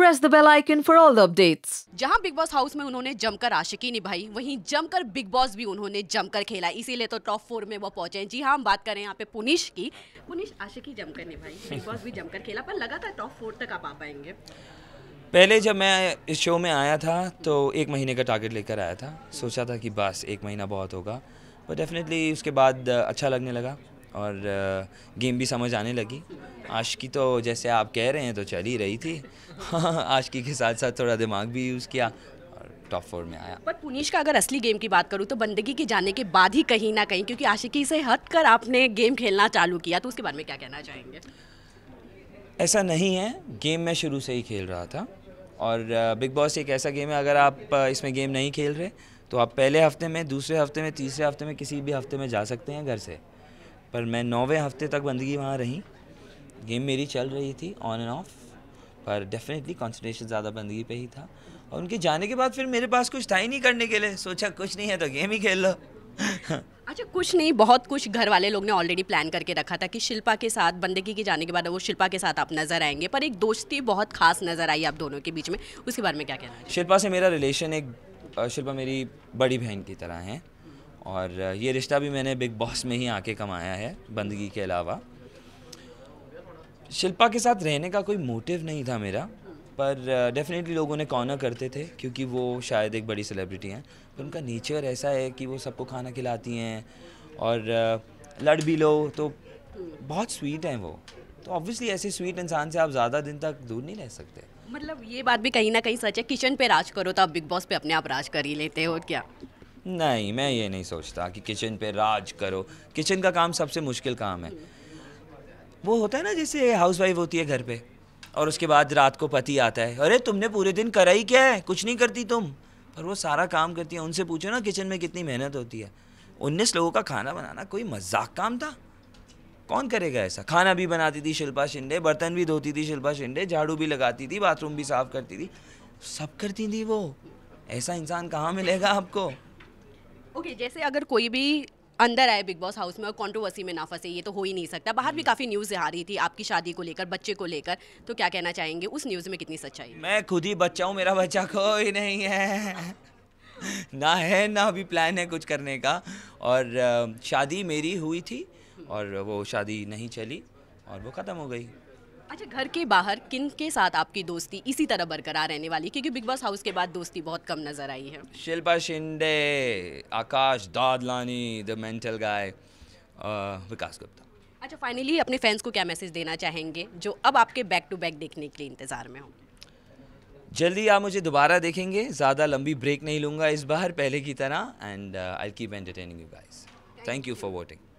Press the bell icon for all the updates जहां Bigg Boss house में उन्होंने जमकर आशिकी निभाई वहीं जमकर बिग बॉस भी उन्होंने जमकर खेला इसीलिए तो टॉप फोर में वो पहुंचे जी हाँ हम बात करें यहाँ पे पुनिश की पुनिश आशिकी जमकर निभाई बिग बॉस भी जमकर खेला पर लगातार टॉप फोर तक आप आ पाएंगे पहले जब मैं इस शो में आया था तो एक महीने का टारगेट लेकर आया था सोचा था कि बस एक महीना बहुत होगा बट डेफिनेटली उसके बाद अच्छा लगने लगा और गेम भी समझ आने लगी आशकी तो जैसे आप कह रहे हैं तो चल ही रही थी आशकी के साथ साथ थोड़ा दिमाग भी यूज़ किया टॉप फोर में आया पर पुनीश का अगर असली गेम की बात करूँ तो बंदगी के जाने के बाद ही कहीं ना कहीं क्योंकि आशिकी से हट कर आपने गेम खेलना चालू किया तो उसके बारे में क्या कहना चाहेंगे ऐसा नहीं है गेम मैं शुरू से ही खेल रहा था और बिग बॉस एक ऐसा गेम है अगर आप इसमें गेम नहीं खेल रहे तो आप पहले हफ्ते में दूसरे हफ्ते में तीसरे हफ्ते में किसी भी हफ्ते में जा सकते हैं घर से पर मैं नौवे हफ्ते तक बंदगी वहाँ रही गेम मेरी चल रही थी ऑन एंड ऑफ पर डेफिनेटली कॉन्सेंट्रेशन ज़्यादा बंदगी पे ही था और उनके जाने के बाद फिर मेरे पास कुछ था ही नहीं करने के लिए सोचा कुछ नहीं है तो गेम ही खेल लो अच्छा कुछ नहीं बहुत कुछ घर वाले लोग ने ऑलरेडी प्लान करके रखा था कि शिल्पा के साथ बंदगी के जाने के बाद वो शिल्पा के साथ आप नज़र आएंगे पर एक दोस्ती बहुत खास नज़र आई आप दोनों के बीच में उसके बारे में क्या कहना है शिल्पा से मेरा रिलेशन एक शिल्पा मेरी बड़ी बहन की तरह है और ये रिश्ता भी मैंने बिग बॉस में ही आके कमाया है बंदगी के अलावा शिल्पा के साथ रहने का कोई मोटिव नहीं था मेरा पर डेफिनेटली लोगों ने कॉर्नर करते थे क्योंकि वो शायद एक बड़ी सेलिब्रिटी हैं पर उनका नेचर ऐसा है कि वो सबको खाना खिलाती हैं और लड़ भी लो तो बहुत स्वीट हैं वो तो ऑब्वियसली ऐसे स्वीट इंसान से आप ज़्यादा दिन तक दूर नहीं रह सकते मतलब ये बात भी कहीं ना कहीं सच है किचन पे राज करो तो आप बिग बॉस पे अपने आप राज कर ही लेते हो क्या नहीं मैं ये नहीं सोचता कि किचन पे राज करो किचन का काम सबसे मुश्किल काम है वो होता है ना जैसे हाउस वाइफ होती है घर पे और उसके बाद रात को पति आता है अरे तुमने पूरे दिन करा ही क्या है कुछ नहीं करती तुम पर वो सारा काम करती है उनसे पूछो ना किचन में कितनी मेहनत होती है उन्नीस लोगों का खाना बनाना कोई मजाक काम था कौन करेगा ऐसा खाना भी बनाती थी शिल्पा शिंदे बर्तन भी धोती थी शिल्पा शिंदे झाड़ू भी लगाती थी बाथरूम भी साफ करती थी सब करती थी वो ऐसा इंसान कहाँ मिलेगा आपको ओके okay, जैसे अगर कोई भी अंदर आए बिग बॉस हाउस में और कॉन्ट्रोवर्सी में ना फंसे ये तो हो ही नहीं सकता बाहर भी हम्म। काफ़ी न्यूज़ आ रही थी आपकी शादी को लेकर बच्चे को लेकर तो क्या कहना चाहेंगे उस न्यूज़ में कितनी सच्चाई मैं खुद ही बच्चा हूँ मेरा बच्चा कोई नहीं है ना है ना अभी प्लान है कुछ करने का और शादी मेरी हुई थी और वो शादी नहीं चली और वो ख़त्म हो गई अच्छा घर के बाहर किन के साथ आपकी दोस्ती इसी तरह बरकरार रहने वाली क्योंकि बिग बॉस हाउस के बाद दोस्ती बहुत कम नजर आई है Shilpa Shinde Akash Dadlani the mental guy Vikas Gupta अच्छा फाइनली अपने फैंस को क्या मैसेज देना चाहेंगे जो अब आपके बैक टू बैक देखने के लिए इंतज़ार में होंगे जल्दी आप मुझे दोबारा देखेंगे ज़्यादा लंबी ब्रेक नहीं लूँगा इस बार पहले की तरह and I keep entertaining you guys thank you for watching